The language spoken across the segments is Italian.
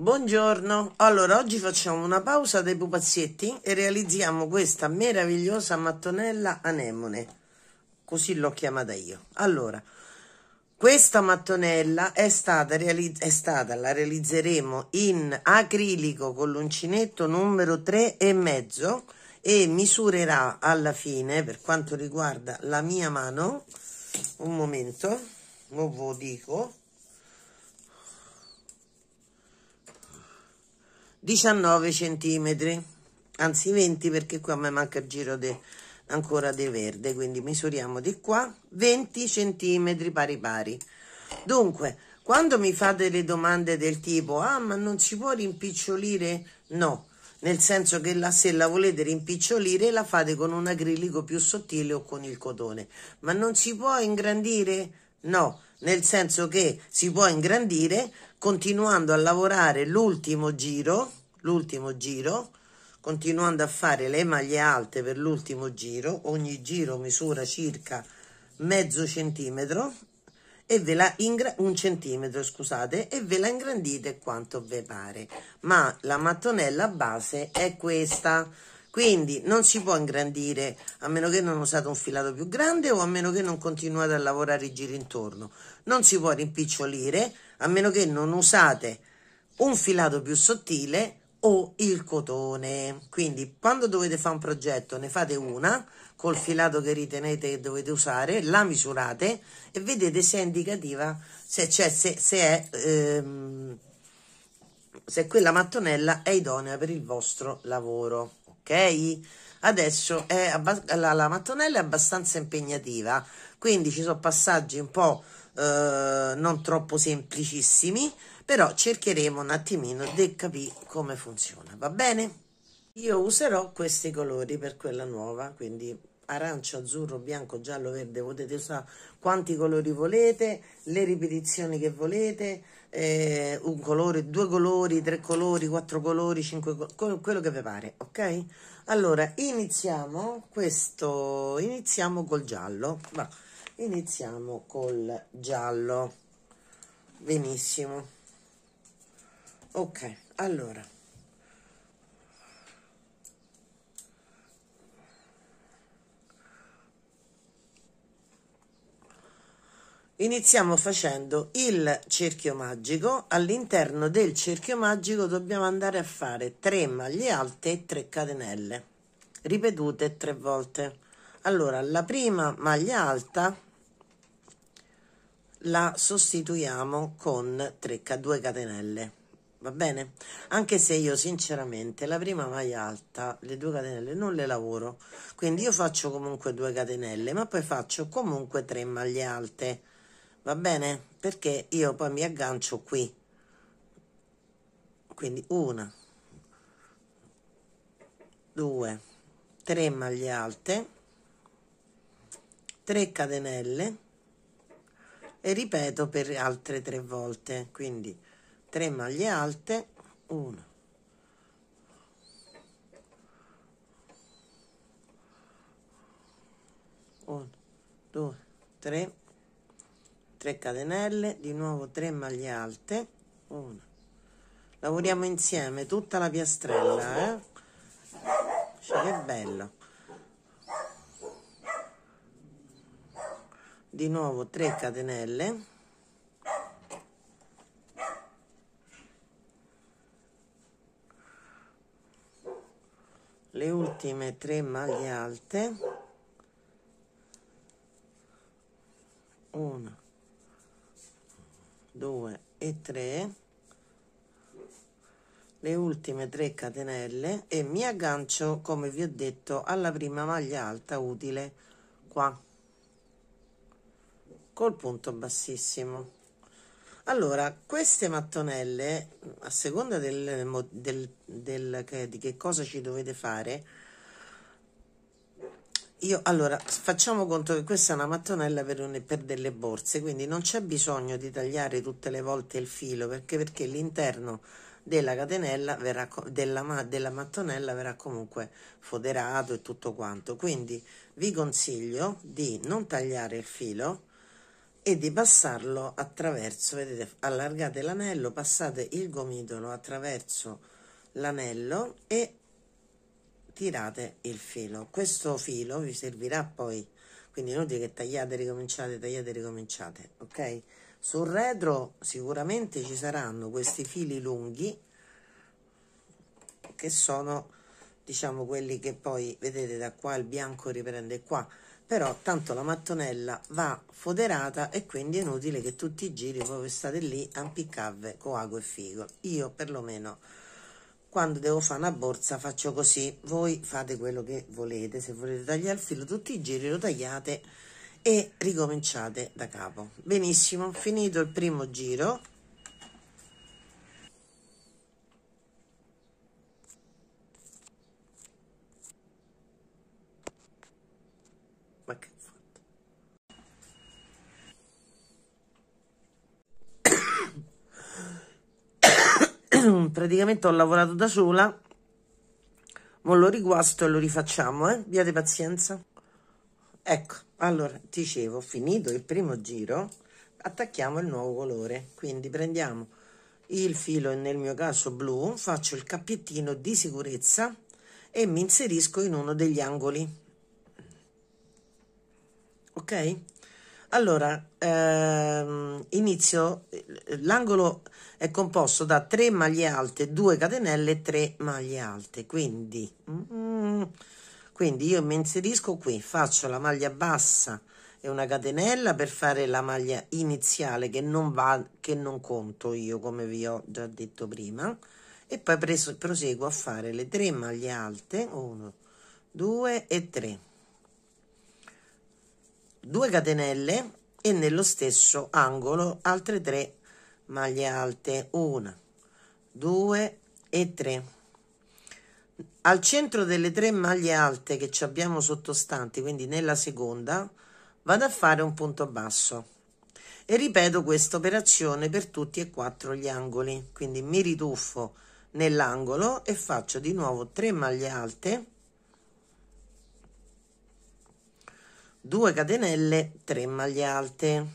Buongiorno, allora oggi facciamo una pausa dei pupazzetti e realizziamo questa meravigliosa mattonella anemone, così l'ho chiamata io. Allora, questa mattonella è stata, è stata la realizzeremo in acrilico con l'uncinetto numero 3 e mezzo e misurerà alla fine, per quanto riguarda la mia mano, un momento, non ve lo dico, 19 centimetri anzi 20 perché qua mi manca il giro de, ancora di verde quindi misuriamo di qua 20 centimetri pari pari dunque quando mi fate le domande del tipo ah ma non si può rimpicciolire no nel senso che la, se la volete rimpicciolire la fate con un acrilico più sottile o con il cotone ma non si può ingrandire no nel senso che si può ingrandire continuando a lavorare l'ultimo giro, l'ultimo giro, continuando a fare le maglie alte per l'ultimo giro, ogni giro misura circa mezzo centimetro e ve la un centimetro scusate e ve la ingrandite quanto ve pare ma la mattonella base è questa quindi non si può ingrandire a meno che non usate un filato più grande o a meno che non continuate a lavorare i giri intorno. Non si può rimpicciolire a meno che non usate un filato più sottile o il cotone. Quindi quando dovete fare un progetto ne fate una col filato che ritenete che dovete usare, la misurate e vedete se è indicativa, se, cioè, se, se, è, ehm, se quella mattonella è idonea per il vostro lavoro ok? Adesso abbast- la, la, mattonella è abbastanza impegnativa, quindi ci sono passaggi un po' eh, non troppo semplicissimi, però cercheremo un attimino di capire come funziona, va bene? Io userò questi colori per quella nuova, quindi arancio, azzurro, bianco, giallo, verde, potete usare quanti colori volete, le ripetizioni che volete, eh, un colore, due colori, tre colori, quattro colori, cinque colori, quello che vi pare, ok? Allora, iniziamo questo, iniziamo col giallo, va, iniziamo col giallo, benissimo, ok, allora, Iniziamo facendo il cerchio magico, all'interno del cerchio magico dobbiamo andare a fare 3 maglie alte e 3 catenelle, ripetute 3 volte. Allora, la prima maglia alta la sostituiamo con 3, 2 catenelle va bene? Anche se io sinceramente la prima maglia alta, le due catenelle non le lavoro, quindi io faccio comunque 2 catenelle, ma poi faccio comunque 3 maglie alte va bene? Perché io poi mi aggancio qui. Quindi una, due, tre maglie alte, 3 catenelle e ripeto per altre tre volte quindi tre maglie alte una. 1 2 3 3 catenelle di nuovo 3 maglie alte 1 lavoriamo insieme tutta la piastrella eh? cioè, che bello di nuovo 3 catenelle le ultime 3 maglie alte 1 2 e 3 le ultime 3 catenelle e mi aggancio come vi ho detto alla prima maglia alta utile qua col punto bassissimo allora queste mattonelle a seconda del, del, del che, di che cosa ci dovete fare io allora facciamo conto che questa è una mattonella per, per delle borse, quindi non c'è bisogno di tagliare tutte le volte il filo perché, perché l'interno della catenella verrà, della, della mattonella verrà comunque foderato e tutto quanto. Quindi vi consiglio di non tagliare il filo e di passarlo attraverso, vedete, allargate l'anello, passate il gomitolo attraverso l'anello e tirate il filo questo filo vi servirà poi quindi inutile che tagliate ricominciate tagliate ricominciate ok sul retro sicuramente ci saranno questi fili lunghi che sono diciamo quelli che poi vedete da qua il bianco riprende qua però tanto la mattonella va foderata e quindi è inutile che tutti i giri voi state lì a impiccarvi con ago e figo io perlomeno quando devo fare una borsa faccio così voi fate quello che volete se volete tagliare il filo tutti i giri lo tagliate e ricominciate da capo benissimo finito il primo giro praticamente ho lavorato da sola ma lo riguasto e lo rifacciamo eh? abbiate pazienza ecco allora dicevo finito il primo giro attacchiamo il nuovo colore quindi prendiamo il filo nel mio caso blu faccio il cappiettino di sicurezza e mi inserisco in uno degli angoli ok allora, ehm, inizio, l'angolo è composto da 3 maglie alte, 2 catenelle 3 maglie alte, quindi, mm, quindi io mi inserisco qui, faccio la maglia bassa e una catenella per fare la maglia iniziale che non, va, che non conto io come vi ho già detto prima e poi preso, proseguo a fare le 3 maglie alte, 1, 2 e 3 2 catenelle e nello stesso angolo altre 3 maglie alte 1 2 e 3 al centro delle tre maglie alte che ci abbiamo sottostanti quindi nella seconda vado a fare un punto basso e ripeto questa operazione per tutti e quattro gli angoli quindi mi rituffo nell'angolo e faccio di nuovo 3 maglie alte 2 catenelle 3 maglie alte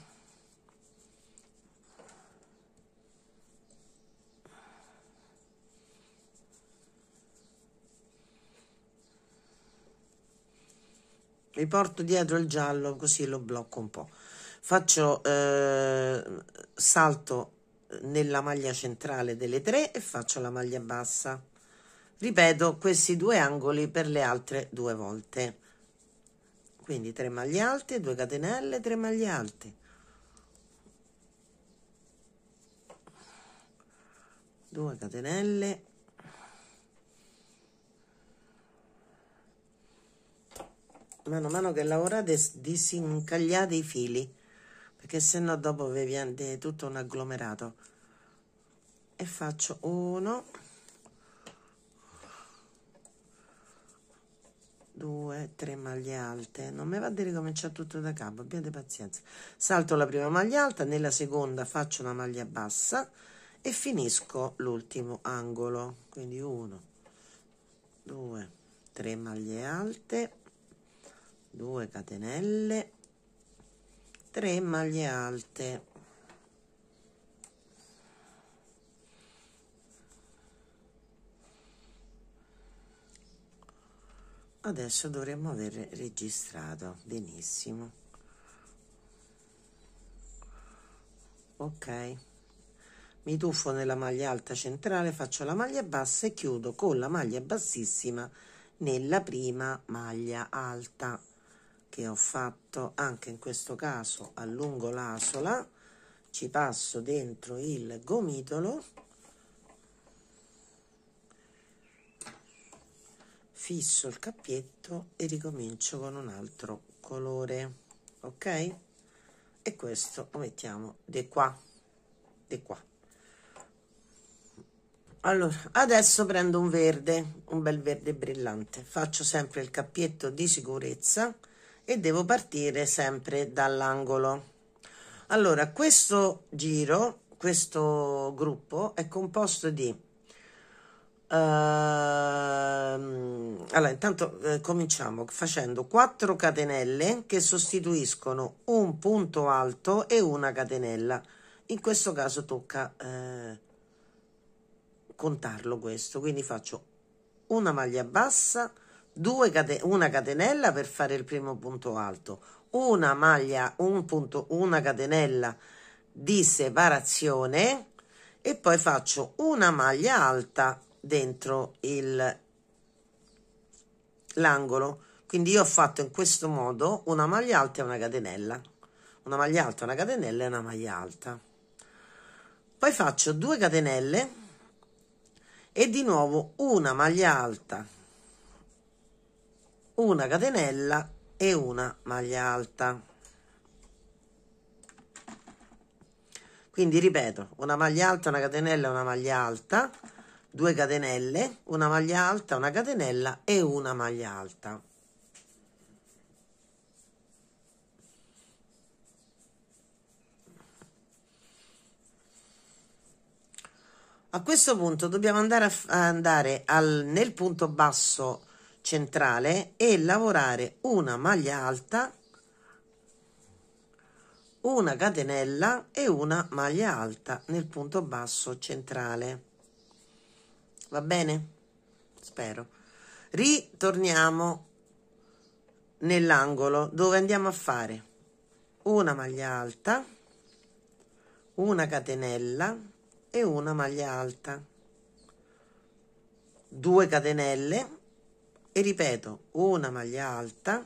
mi porto dietro il giallo così lo blocco un po faccio eh, salto nella maglia centrale delle tre e faccio la maglia bassa ripeto questi due angoli per le altre due volte quindi 3 maglie alte 2 catenelle 3 maglie alte 2 catenelle mano a mano che lavorate disincagliate i fili perché sennò dopo vi viene tutto un agglomerato e faccio 1 2, 3 maglie alte. Non mi va di ricominciare tutto da capo, abbiate pazienza. Salto la prima maglia alta, nella seconda faccio una maglia bassa e finisco l'ultimo angolo. Quindi 1, 2, 3 maglie alte, 2 catenelle, 3 maglie alte adesso dovremmo aver registrato benissimo ok mi tuffo nella maglia alta centrale faccio la maglia bassa e chiudo con la maglia bassissima nella prima maglia alta che ho fatto anche in questo caso allungo l'asola ci passo dentro il gomitolo fisso il cappietto e ricomincio con un altro colore ok e questo lo mettiamo di qua di qua allora adesso prendo un verde un bel verde brillante faccio sempre il cappietto di sicurezza e devo partire sempre dall'angolo allora questo giro questo gruppo è composto di Uh, allora, intanto eh, cominciamo facendo 4 catenelle che sostituiscono un punto alto e una catenella. In questo caso tocca eh, contarlo questo, quindi faccio una maglia bassa, due cate una catenella per fare il primo punto alto, una maglia, un punto, una catenella di separazione e poi faccio una maglia alta dentro l'angolo quindi io ho fatto in questo modo una maglia alta e una catenella una maglia alta una catenella e una maglia alta poi faccio 2 catenelle e di nuovo una maglia alta una catenella e una maglia alta quindi ripeto una maglia alta una catenella una maglia alta due catenelle, una maglia alta, una catenella e una maglia alta. A questo punto dobbiamo andare, a, andare al, nel punto basso centrale e lavorare una maglia alta, una catenella e una maglia alta nel punto basso centrale. Va bene? Spero. Ritorniamo nell'angolo dove andiamo a fare una maglia alta, una catenella e una maglia alta. Due catenelle e ripeto una maglia alta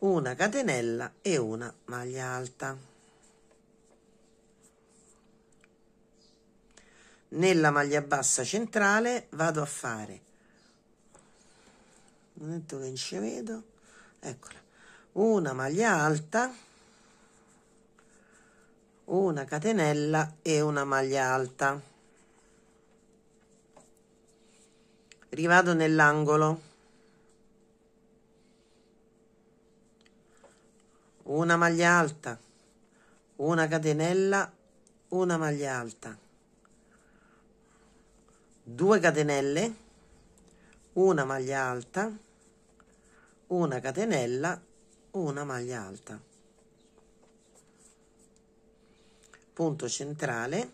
una catenella e una maglia alta nella maglia bassa centrale vado a fare un momento che non ci vedo eccola una maglia alta una catenella e una maglia alta rivado nell'angolo una maglia alta una catenella una maglia alta 2 catenelle una maglia alta una catenella una maglia alta punto centrale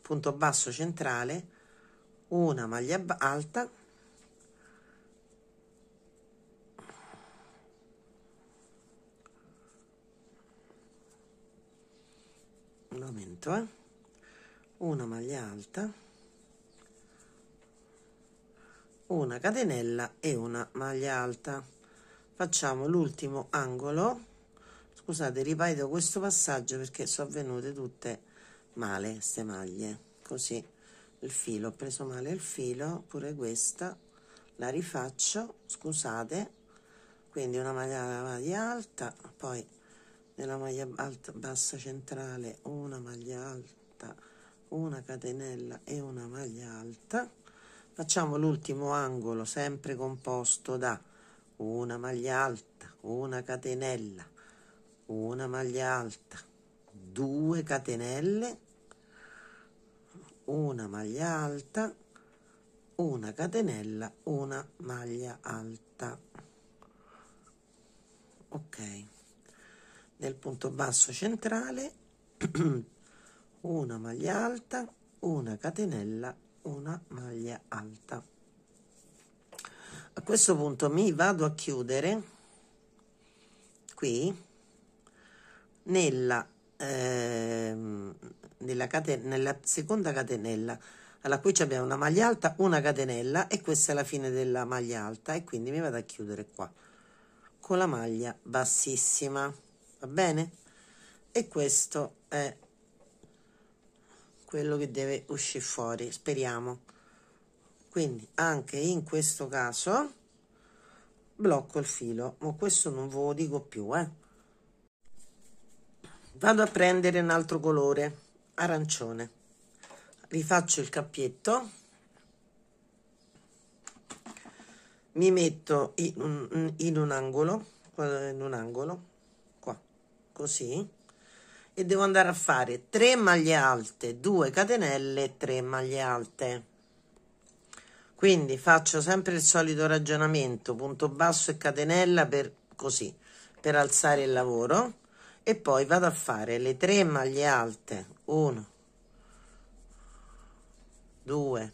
punto basso centrale una maglia alta un aumento eh? una maglia alta una catenella e una maglia alta facciamo l'ultimo angolo scusate ripeto questo passaggio perché sono venute tutte male queste maglie così il filo ho preso male il filo pure questa la rifaccio scusate quindi una maglia, maglia alta poi nella maglia alta bassa centrale una maglia alta una catenella e una maglia alta Facciamo l'ultimo angolo sempre composto da una maglia alta, una catenella, una maglia alta, due catenelle, una maglia alta, una catenella, una maglia alta. Ok. Nel punto basso centrale una maglia alta, una catenella, una maglia alta a questo punto mi vado a chiudere qui nella, eh, nella, caten nella seconda catenella alla cui abbiamo una maglia alta una catenella e questa è la fine della maglia alta e quindi mi vado a chiudere qua con la maglia bassissima va bene e questo è quello che deve uscire fuori speriamo quindi anche in questo caso blocco il filo ma questo non ve lo dico più eh. vado a prendere un altro colore arancione rifaccio il cappietto mi metto in un, in un angolo in un angolo qua così e devo andare a fare 3 maglie alte 2 catenelle 3 maglie alte quindi faccio sempre il solito ragionamento punto basso e catenella per così per alzare il lavoro e poi vado a fare le 3 maglie alte 1 2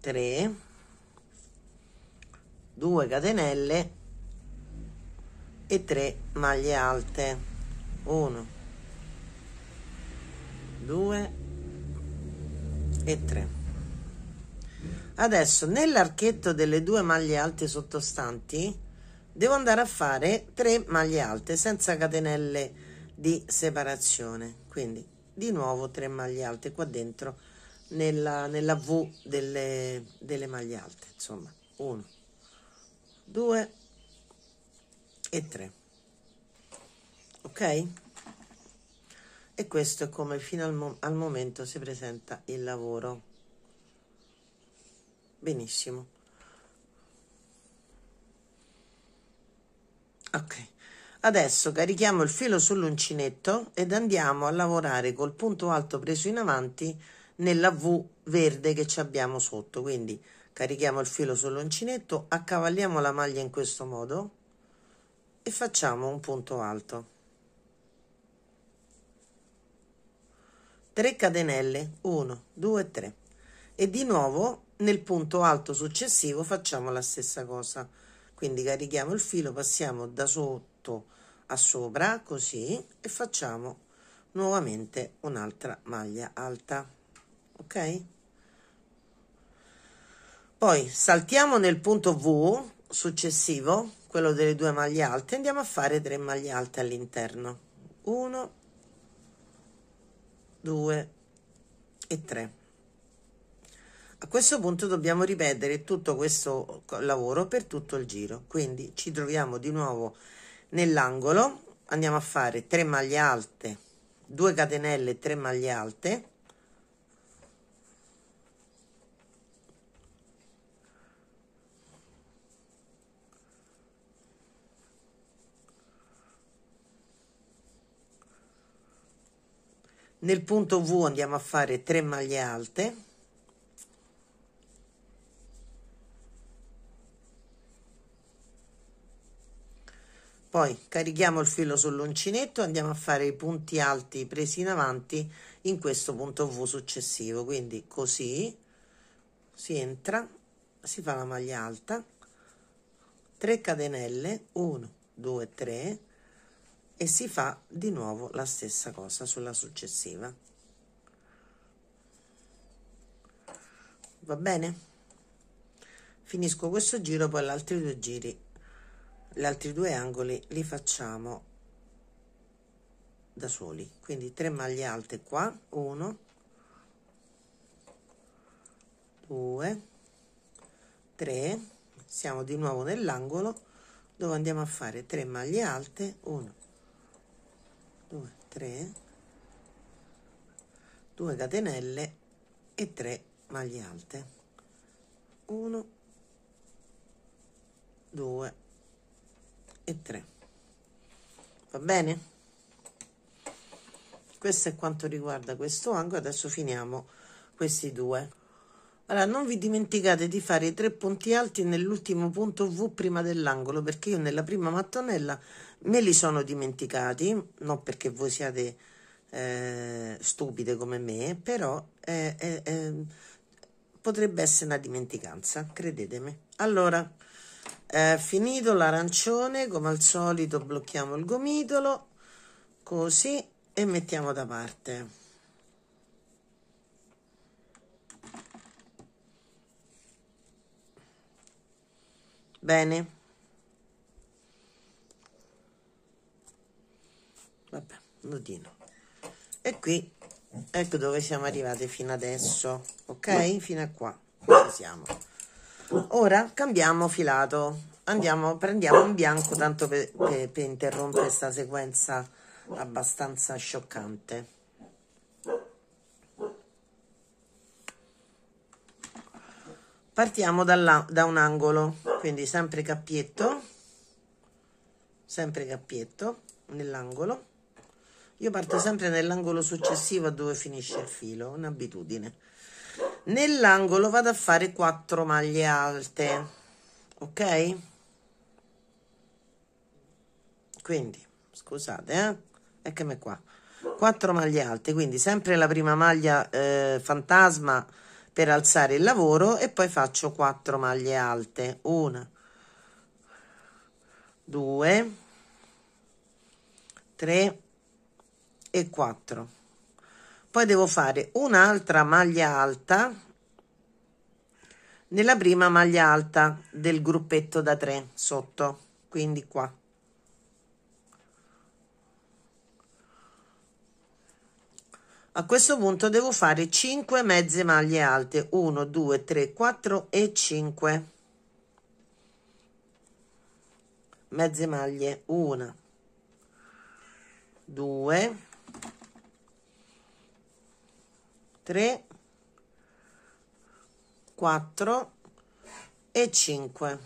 3 2 catenelle e 3 maglie alte 1 2 e 3 adesso nell'archetto delle due maglie alte sottostanti devo andare a fare 3 maglie alte senza catenelle di separazione quindi di nuovo 3 maglie alte qua dentro nella, nella V delle, delle maglie alte insomma 1 2 e 3 ok e questo è come fino al, mo al momento si presenta il lavoro benissimo ok Adesso carichiamo il filo sull'uncinetto ed andiamo a lavorare col punto alto preso in avanti nella V verde che ci abbiamo sotto. Quindi carichiamo il filo sull'uncinetto, accavalliamo la maglia in questo modo e facciamo un punto alto. 3 catenelle 1 2 3 e di nuovo nel punto alto successivo facciamo la stessa cosa quindi carichiamo il filo passiamo da sotto a sopra così e facciamo nuovamente un'altra maglia alta ok poi saltiamo nel punto v successivo quello delle due maglie alte andiamo a fare 3 maglie alte all'interno 1 2 e 3. A questo punto dobbiamo ripetere tutto questo lavoro per tutto il giro, quindi ci troviamo di nuovo nell'angolo, andiamo a fare 3 maglie alte, 2 catenelle, 3 maglie alte, nel punto V andiamo a fare 3 maglie alte poi carichiamo il filo sull'uncinetto e andiamo a fare i punti alti presi in avanti in questo punto V successivo quindi così si entra si fa la maglia alta 3 catenelle 1 2 3 e si fa di nuovo la stessa cosa sulla successiva va bene finisco questo giro poi gli altri due giri gli altri due angoli li facciamo da soli quindi 3 maglie alte qua 1 2 3 siamo di nuovo nell'angolo dove andiamo a fare 3 maglie alte 1 3 2 catenelle e 3 maglie alte 1 2 e 3 va bene questo è quanto riguarda questo angolo adesso finiamo questi due allora, non vi dimenticate di fare i tre punti alti nell'ultimo punto V prima dell'angolo, perché io nella prima mattonella me li sono dimenticati, non perché voi siate eh, stupide come me, però eh, eh, eh potrebbe essere una dimenticanza, credetemi. Allora, eh, finito l'arancione, come al solito blocchiamo il gomitolo, così, e mettiamo da parte. Bene. Vabbè, nodino. E qui, ecco dove siamo arrivati fino adesso, ok? Fino a qua, dove siamo. Ora cambiamo filato. Andiamo, prendiamo un bianco tanto per, per, per interrompere questa sequenza abbastanza scioccante. partiamo da un angolo quindi sempre cappietto sempre cappietto nell'angolo io parto sempre nell'angolo successivo a dove finisce il filo un'abitudine nell'angolo vado a fare 4 maglie alte ok quindi scusate eh? eccomi qua 4 maglie alte quindi sempre la prima maglia eh, fantasma per alzare il lavoro e poi faccio 4 maglie alte 1 2 3 e 4 poi devo fare un'altra maglia alta nella prima maglia alta del gruppetto da 3 sotto quindi qua A questo punto devo fare 5 mezze maglie alte, 1, 2, 3, 4 e 5. Mezze maglie, 1, 2, 3, 4 e 5.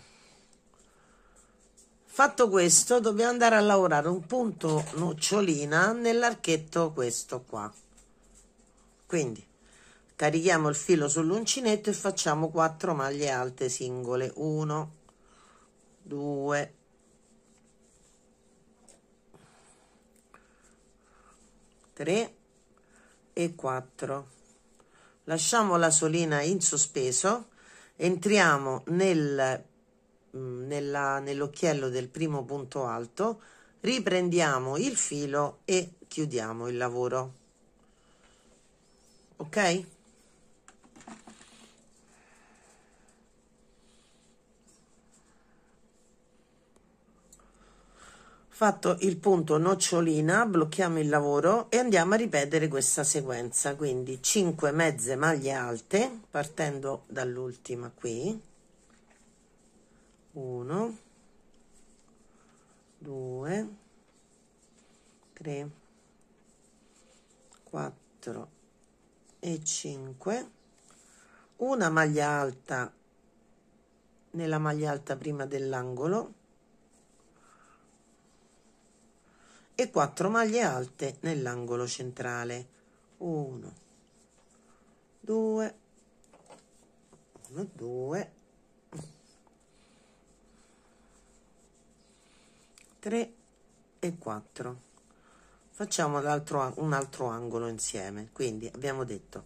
Fatto questo dobbiamo andare a lavorare un punto nocciolina nell'archetto questo qua quindi carichiamo il filo sull'uncinetto e facciamo 4 maglie alte singole 1 2 3 e 4 lasciamo la solina in sospeso entriamo nel, mm, nell'occhiello del primo punto alto riprendiamo il filo e chiudiamo il lavoro ok? fatto il punto nocciolina blocchiamo il lavoro e andiamo a ripetere questa sequenza quindi 5 mezze maglie alte partendo dall'ultima qui 1 2 3 4 e 5 una maglia alta nella maglia alta prima dell'angolo e 4 maglie alte nell'angolo centrale 1 2 1 2 3 e 4 facciamo un altro angolo insieme quindi abbiamo detto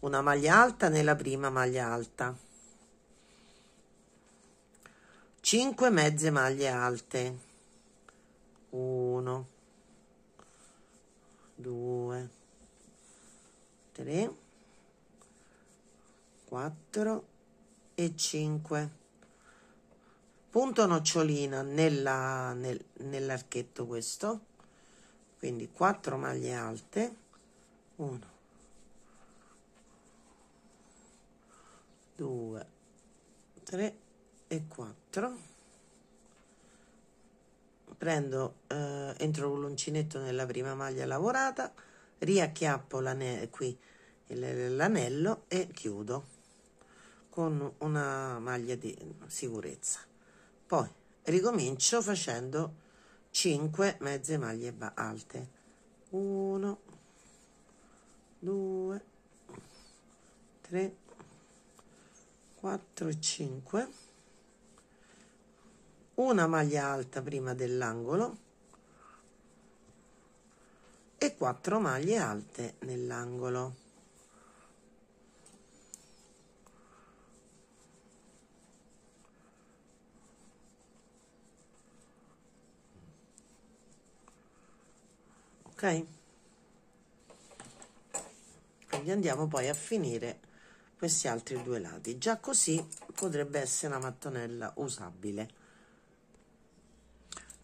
una maglia alta nella prima maglia alta 5 mezze maglie alte 1 2 3 4 e 5 punto nocciolina nella, nel, nell'archetto questo quindi 4 maglie alte 1 2 3 e 4 prendo eh, entro l'uncinetto nella prima maglia lavorata riacchiappo qui l'anello e chiudo con una maglia di sicurezza poi ricomincio facendo 5 mezze maglie alte 1 2 3 4 5 una maglia alta prima dell'angolo e 4 maglie alte nell'angolo quindi andiamo poi a finire questi altri due lati già così potrebbe essere una mattonella usabile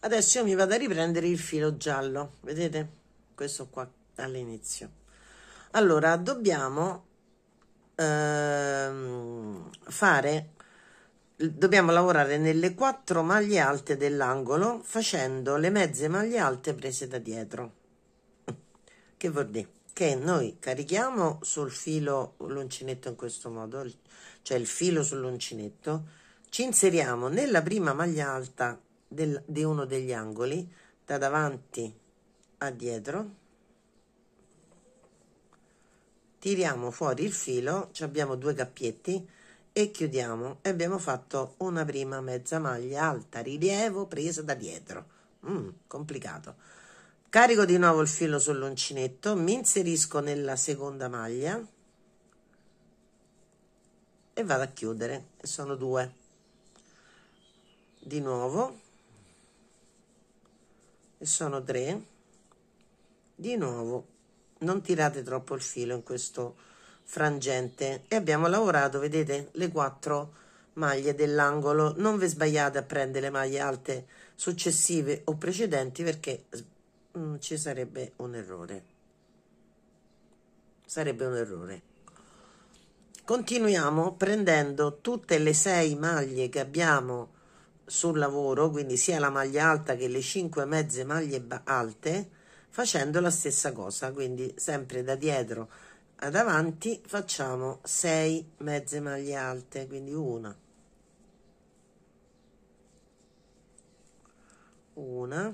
adesso io mi vado a riprendere il filo giallo vedete questo qua all'inizio allora dobbiamo ehm, fare dobbiamo lavorare nelle quattro maglie alte dell'angolo facendo le mezze maglie alte prese da dietro che vuol dire che noi carichiamo sul filo l'uncinetto in questo modo cioè il filo sull'uncinetto ci inseriamo nella prima maglia alta del, di uno degli angoli da davanti a dietro tiriamo fuori il filo abbiamo due cappietti e chiudiamo e abbiamo fatto una prima mezza maglia alta rilievo presa da dietro mm, complicato carico di nuovo il filo sull'uncinetto mi inserisco nella seconda maglia e vado a chiudere sono due di nuovo e sono tre di nuovo non tirate troppo il filo in questo frangente e abbiamo lavorato vedete le quattro maglie dell'angolo non vi sbagliate a prendere le maglie alte successive o precedenti perché mh, mm, ci sarebbe un errore. Sarebbe un errore. Continuiamo prendendo tutte le sei maglie che abbiamo sul lavoro, quindi sia la maglia alta che le cinque mezze maglie alte, facendo la stessa cosa, quindi sempre da dietro ad avanti facciamo 6 mezze maglie alte, quindi una, una,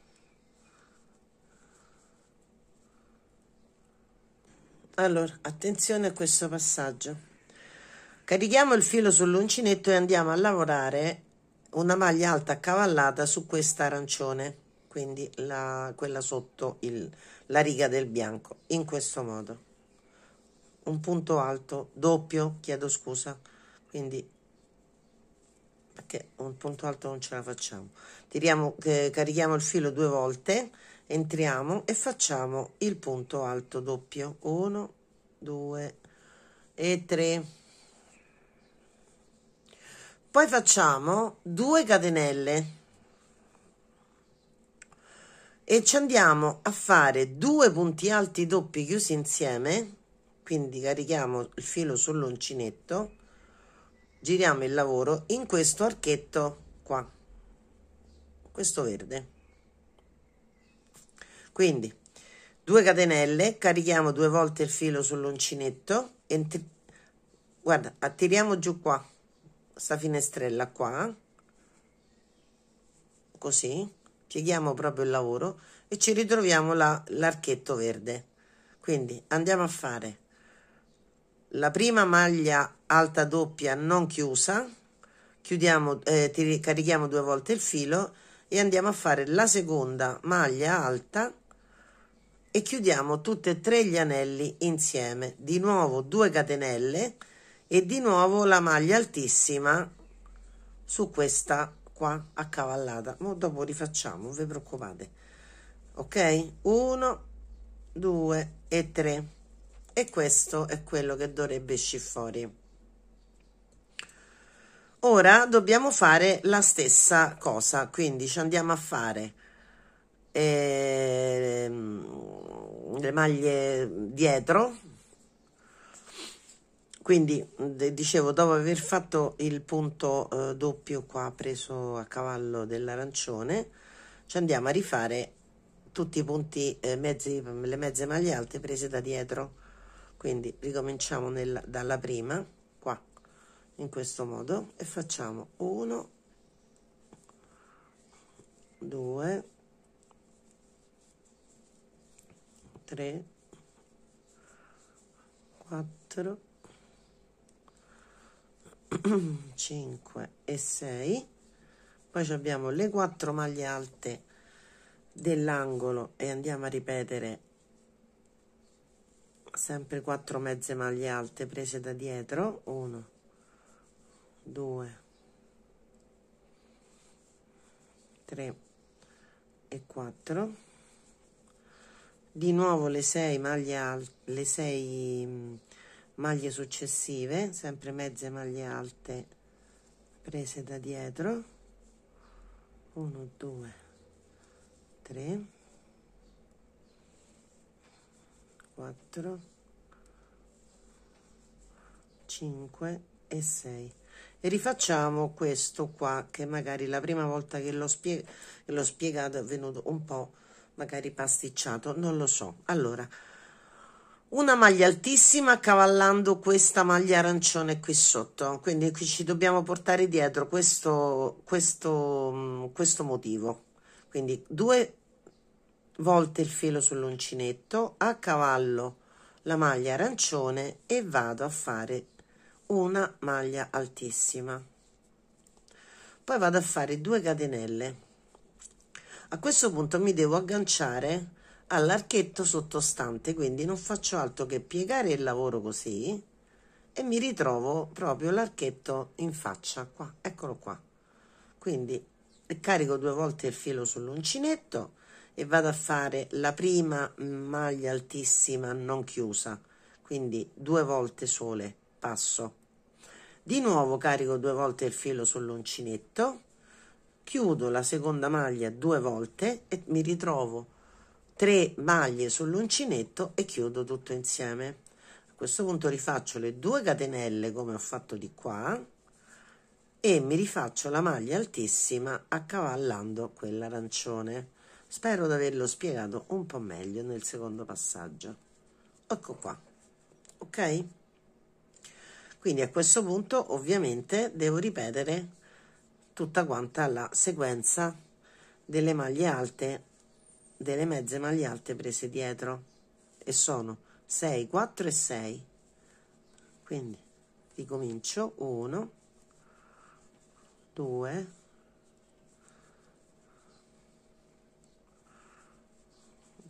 Allora, attenzione a questo passaggio. Carichiamo il filo sull'uncinetto e andiamo a lavorare una maglia alta accavallata su questa arancione, quindi la, quella sotto il, la riga del bianco, in questo modo. Un punto alto, doppio, chiedo scusa, quindi perché un punto alto non ce la facciamo. Tiriamo, eh, carichiamo il filo due volte entriamo e facciamo il punto alto doppio 1 2 e 3 poi facciamo 2 catenelle e ci andiamo a fare due punti alti doppi chiusi insieme quindi carichiamo il filo sull'uncinetto giriamo il lavoro in questo archetto qua questo verde quindi 2 catenelle, carichiamo due volte il filo sull'uncinetto, guarda, attiriamo giù qua, questa finestrella qua, così, pieghiamo proprio il lavoro e ci ritroviamo la, l'archetto verde. Quindi andiamo a fare la prima maglia alta doppia non chiusa, chiudiamo, eh, carichiamo due volte il filo e andiamo a fare la seconda maglia alta e chiudiamo tutte e tre gli anelli insieme di nuovo 2 catenelle e di nuovo la maglia altissima su questa qua accavallata ma dopo rifacciamo non vi preoccupate ok 1 2 e 3 e questo è quello che dovrebbe uscire fuori ora dobbiamo fare la stessa cosa quindi ci andiamo a fare eh, le maglie dietro quindi dicevo dopo aver fatto il punto eh, doppio qua preso a cavallo dell'arancione ci andiamo a rifare tutti i punti eh, mezzi, le mezze maglie alte prese da dietro quindi ricominciamo nel, dalla prima qua in questo modo e facciamo 1 2 3 4 5 e 6 poi abbiamo le 4 maglie alte dell'angolo e andiamo a ripetere sempre 4 mezze maglie alte prese da dietro 1 2 3 e 4 di nuovo le 6 maglie, le 6 mm, maglie successive sempre mezze maglie alte prese da dietro 1 2 3 4 5 e 6 e rifacciamo questo qua che magari la prima volta che l'ho spie spiegato è venuto un po' magari pasticciato, non lo so. Allora, una maglia altissima cavallando questa maglia arancione qui sotto, quindi qui ci dobbiamo portare dietro questo, questo, mm, questo motivo. Quindi due volte il filo sull'uncinetto, a cavallo la maglia arancione e vado a fare una maglia altissima. Poi vado a fare due catenelle a questo punto mi devo agganciare all'archetto sottostante quindi non faccio altro che piegare il lavoro così e mi ritrovo proprio l'archetto in faccia qua eccolo qua quindi eh, carico due volte il filo sull'uncinetto e vado a fare la prima maglia altissima non chiusa quindi due volte sole passo di nuovo carico due volte il filo sull'uncinetto chiudo la seconda maglia due volte e mi ritrovo tre maglie sull'uncinetto e chiudo tutto insieme a questo punto rifaccio le due catenelle come ho fatto di qua e mi rifaccio la maglia altissima accavallando quell'arancione. spero di averlo spiegato un po' meglio nel secondo passaggio ecco qua ok quindi a questo punto ovviamente devo ripetere tutta quanta la sequenza delle maglie alte delle mezze maglie alte prese dietro e sono 6 4 e 6 quindi ricomincio 1 2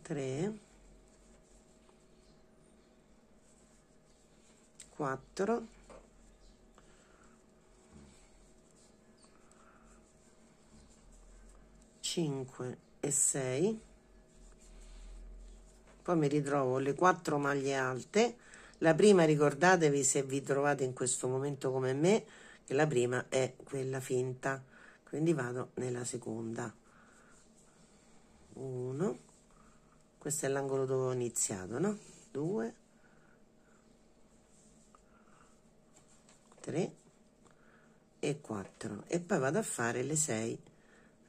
3 4 5 e 6 poi mi ritrovo le 4 maglie alte la prima ricordatevi se vi trovate in questo momento come me che la prima è quella finta quindi vado nella seconda 1 questo è l'angolo dove ho iniziato no 2 3 e 4 e poi vado a fare le 6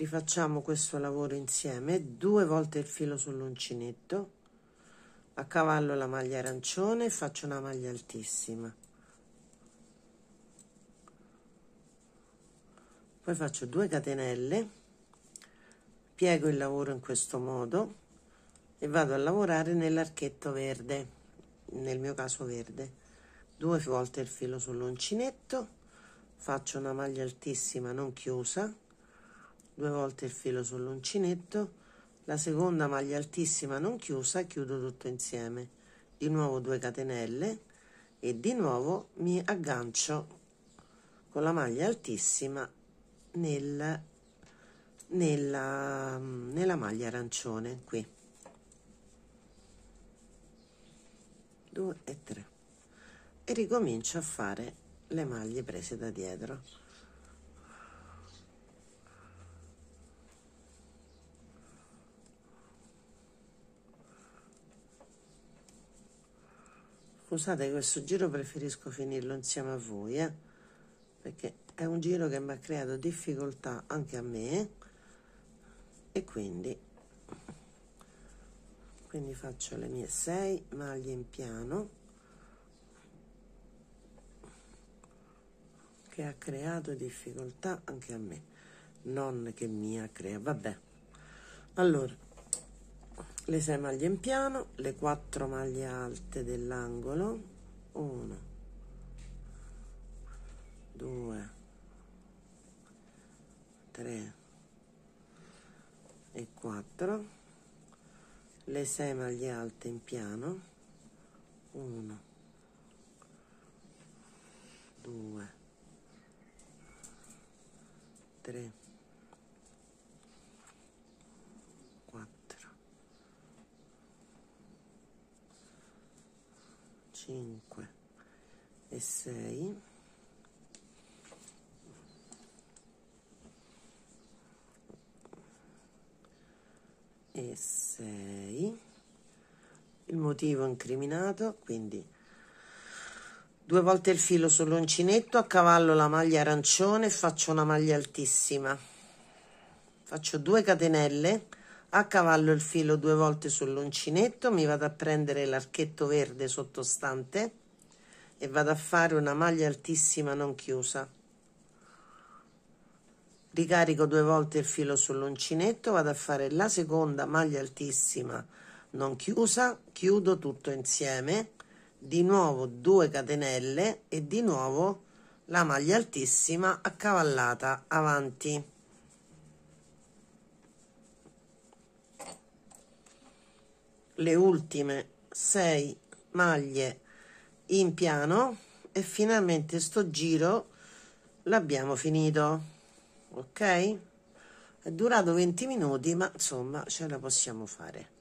rifacciamo questo lavoro insieme due volte il filo sull'uncinetto a cavallo la maglia arancione faccio una maglia altissima poi faccio 2 catenelle piego il lavoro in questo modo e vado a lavorare nell'archetto verde nel mio caso verde due volte il filo sull'uncinetto faccio una maglia altissima non chiusa due volte il filo sull'uncinetto la seconda maglia altissima non chiusa chiudo tutto insieme di nuovo 2 catenelle e di nuovo mi aggancio con la maglia altissima nel, nella, nella maglia arancione qui 2 e 3 e ricomincio a fare le maglie prese da dietro Scusate, questo giro preferisco finirlo insieme a voi, eh? perché è un giro che mi ha creato difficoltà anche a me e quindi, quindi faccio le mie 6 maglie in piano che ha creato difficoltà anche a me non che mia crea vabbè allora le 6 maglie in piano le 4 maglie alte dell'angolo 1 2 3 e 4 le 6 maglie alte in piano 1 2 3 5 e 6 e 6 il motivo incriminato quindi due volte il filo sull'uncinetto a cavallo la maglia arancione faccio una maglia altissima faccio due catenelle accavallo il filo due volte sull'uncinetto mi vado a prendere l'archetto verde sottostante e vado a fare una maglia altissima non chiusa ricarico due volte il filo sull'uncinetto vado a fare la seconda maglia altissima non chiusa chiudo tutto insieme di nuovo 2 catenelle e di nuovo la maglia altissima accavallata avanti le ultime sei maglie in piano e finalmente sto giro l'abbiamo finito ok è durato 20 minuti ma insomma ce la possiamo fare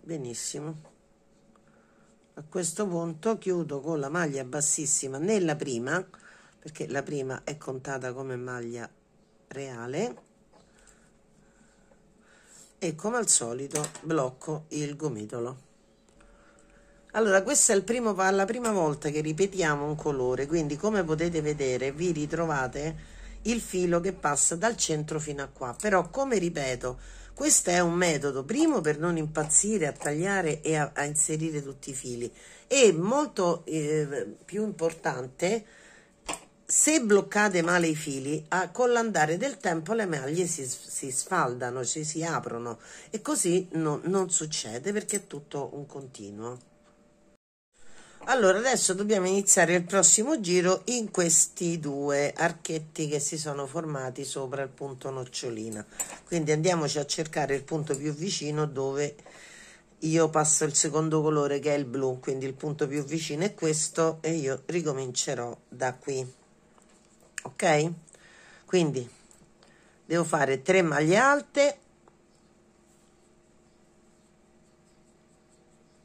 benissimo a questo punto chiudo con la maglia bassissima nella prima perché la prima è contata come maglia reale e come al solito blocco il gomitolo allora questa è il primo, la prima volta che ripetiamo un colore quindi come potete vedere vi ritrovate il filo che passa dal centro fino a qua però come ripeto questo è un metodo, primo per non impazzire a tagliare e a, a inserire tutti i fili e molto eh, più importante se bloccate male i fili, a, con l'andare del tempo le maglie si, si sfaldano, ci si aprono e così no, non succede perché è tutto un continuo allora adesso dobbiamo iniziare il prossimo giro in questi due archetti che si sono formati sopra il punto nocciolina quindi andiamoci a cercare il punto più vicino dove io passo il secondo colore che è il blu quindi il punto più vicino è questo e io ricomincerò da qui ok quindi devo fare 3 maglie alte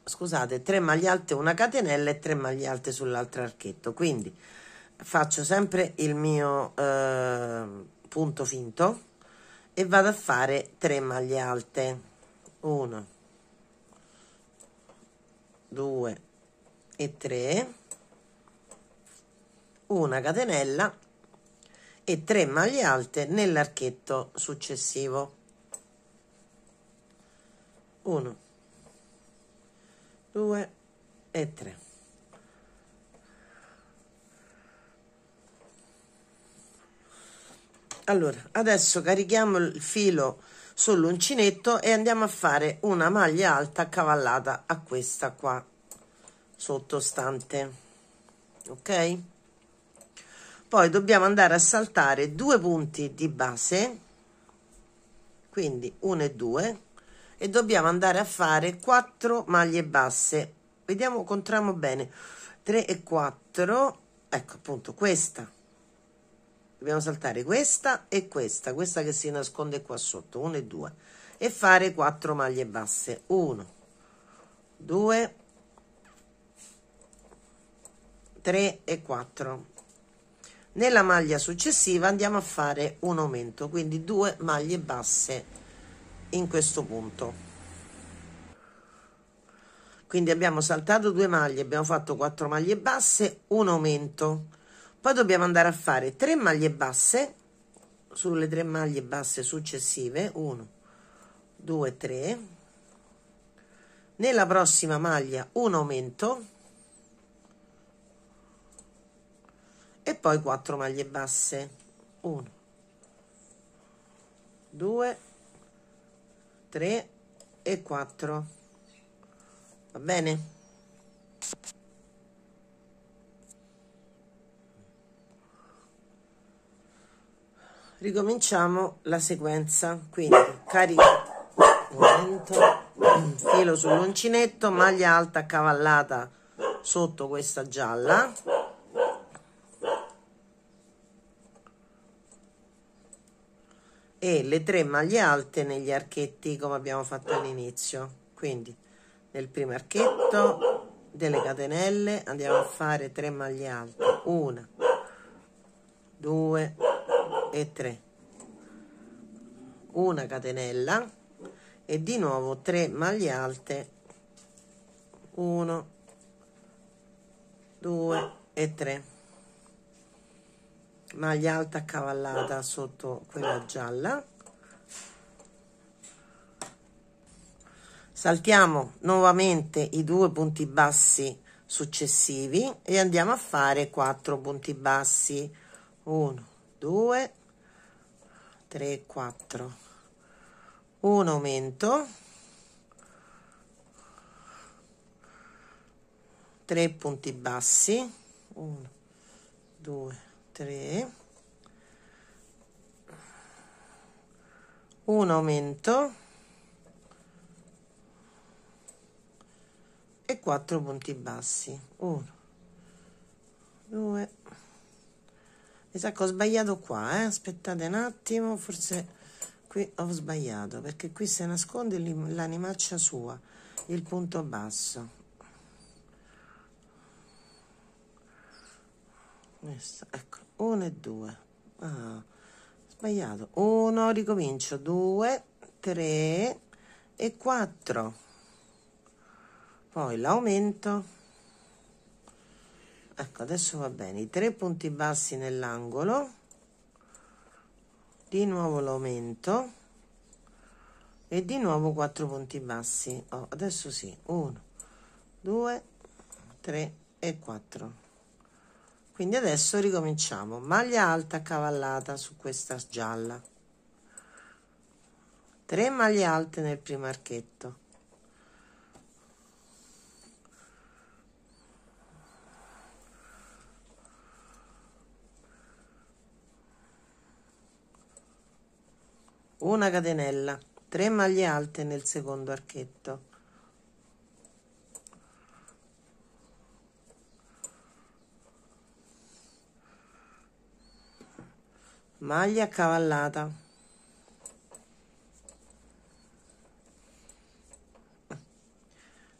scusate, 3 maglie alte una catenella e 3 maglie alte sull'altro archetto quindi faccio sempre il mio eh, punto finto e vado a fare 3 maglie alte 1 2 e 3 una catenella e 3 maglie alte nell'archetto successivo 1 2 e 3. Allora, adesso carichiamo il filo sull'uncinetto e andiamo a fare una maglia alta accavallata a questa qua sottostante. Ok? Poi dobbiamo andare a saltare due punti di base, quindi 1 e 2, e dobbiamo andare a fare 4 maglie basse vediamo contriamo bene 3 e 4 ecco appunto questa dobbiamo saltare questa e questa questa che si nasconde qua sotto 1 e 2 e fare 4 maglie basse 1 2 3 e 4 nella maglia successiva andiamo a fare un aumento quindi 2 maglie basse in questo punto quindi abbiamo saltato due maglie abbiamo fatto quattro maglie basse un aumento poi dobbiamo andare a fare tre maglie basse sulle tre maglie basse successive 1 2 3 nella prossima maglia un aumento e poi 4 maglie basse 1 2 3 e 4 va bene ricominciamo la sequenza quindi carico filo sull'uncinetto maglia alta accavallata sotto questa gialla e le tre maglie alte negli archetti come abbiamo fatto all'inizio quindi nel primo archetto delle catenelle andiamo a fare 3 maglie alte 1 2 e 3 una catenella e di nuovo 3 maglie alte 1 2 e 3 maglia alta accavallata sotto quella gialla saltiamo nuovamente i due punti bassi successivi e andiamo a fare quattro punti bassi 1 2 3 4 un aumento 3 punti bassi 1 2 3, un aumento e 4 punti bassi 1 2 mi sa che ho sbagliato qua eh? aspettate un attimo forse qui ho sbagliato perché qui si nasconde l'animaccia sua il punto basso Questo, ecco 1 e 2 ah, sbagliato 1 ricomincio 2 3 e 4 poi l'aumento ecco adesso va bene i tre punti bassi nell'angolo di nuovo l'aumento e di nuovo 4 punti bassi oh, adesso sì 1 2 3 e 4 quindi adesso ricominciamo maglia alta cavallata su questa gialla 3 maglie alte nel primo archetto una catenella 3 maglie alte nel secondo archetto Maglia accavallata.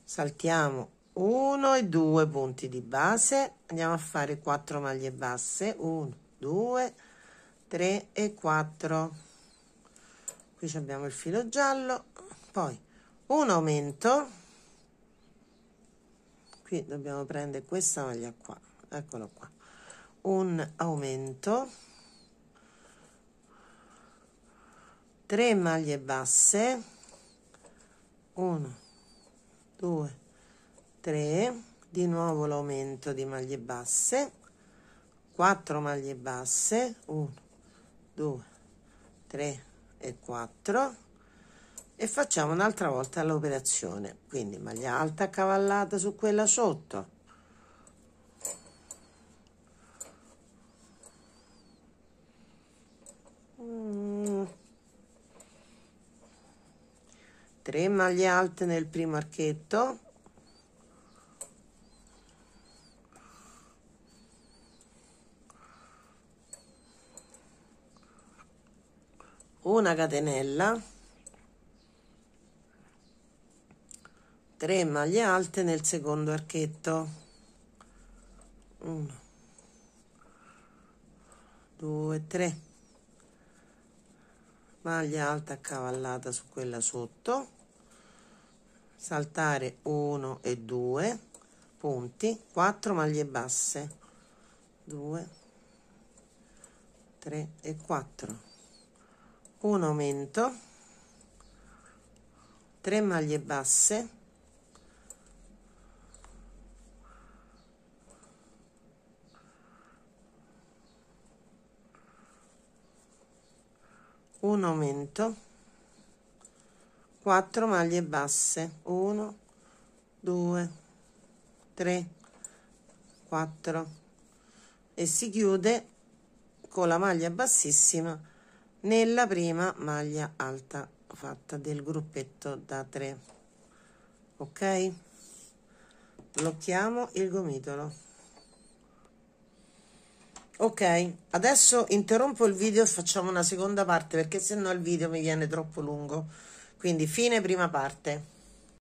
Saltiamo 1 e 2 punti di base. Andiamo a fare 4 maglie basse. 1, 2, 3 e 4. Qui abbiamo il filo giallo. Poi un aumento qui dobbiamo prendere questa maglia qua eccolo qua un aumento 3 maglie basse 1 2 3 di nuovo l'aumento di maglie basse 4 maglie basse 1 2 3 e 4 e facciamo un'altra volta l'operazione quindi maglia alta accavallata su quella sotto mm. 3 maglie alte nel primo archetto una catenella 3 maglie alte nel secondo archetto 1 2 3 maglia alta accavallata su quella sotto saltare 1 e 2 punti 4 maglie basse 2 3 e 4 un aumento 3 maglie basse 1 aumento 4 maglie basse 1 2 3 4 e si chiude con la maglia bassissima nella prima maglia alta fatta del gruppetto da 3 ok blocchiamo il gomitolo ok adesso interrompo il video e facciamo una seconda parte perché se no il video mi viene troppo lungo quindi fine prima parte.